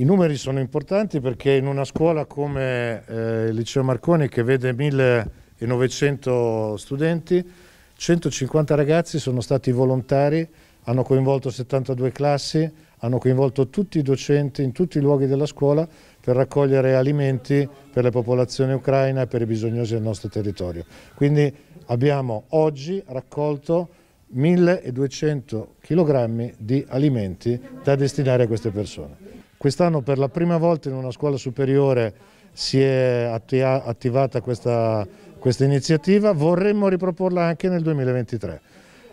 I numeri sono importanti perché in una scuola come eh, il Liceo Marconi che vede 1900 studenti, 150 ragazzi sono stati volontari, hanno coinvolto 72 classi, hanno coinvolto tutti i docenti in tutti i luoghi della scuola per raccogliere alimenti per la popolazione ucraina e per i bisognosi del nostro territorio. Quindi abbiamo oggi raccolto 1200 kg di alimenti da destinare a queste persone. Quest'anno per la prima volta in una scuola superiore si è attivata questa, questa iniziativa, vorremmo riproporla anche nel 2023.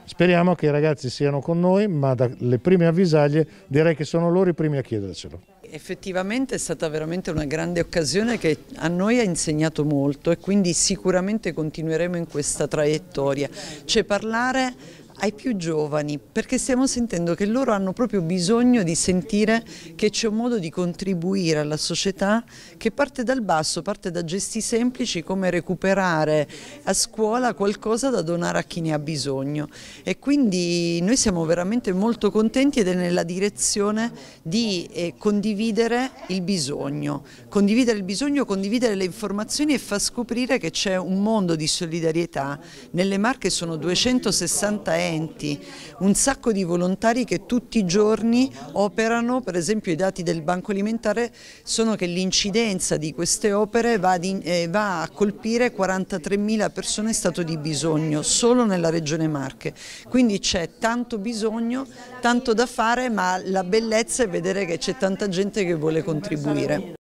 Speriamo che i ragazzi siano con noi, ma dalle prime avvisaglie direi che sono loro i primi a chiedercelo. Effettivamente è stata veramente una grande occasione che a noi ha insegnato molto e quindi sicuramente continueremo in questa traiettoria, cioè parlare ai più giovani, perché stiamo sentendo che loro hanno proprio bisogno di sentire che c'è un modo di contribuire alla società che parte dal basso, parte da gesti semplici come recuperare a scuola qualcosa da donare a chi ne ha bisogno e quindi noi siamo veramente molto contenti ed è nella direzione di eh, condividere il bisogno, condividere il bisogno, condividere le informazioni e far scoprire che c'è un mondo di solidarietà. Nelle Marche sono 260 euro documenti, un sacco di volontari che tutti i giorni operano, per esempio i dati del Banco Alimentare sono che l'incidenza di queste opere va, di, eh, va a colpire 43.000 persone in stato di bisogno solo nella regione Marche, quindi c'è tanto bisogno, tanto da fare ma la bellezza è vedere che c'è tanta gente che vuole contribuire.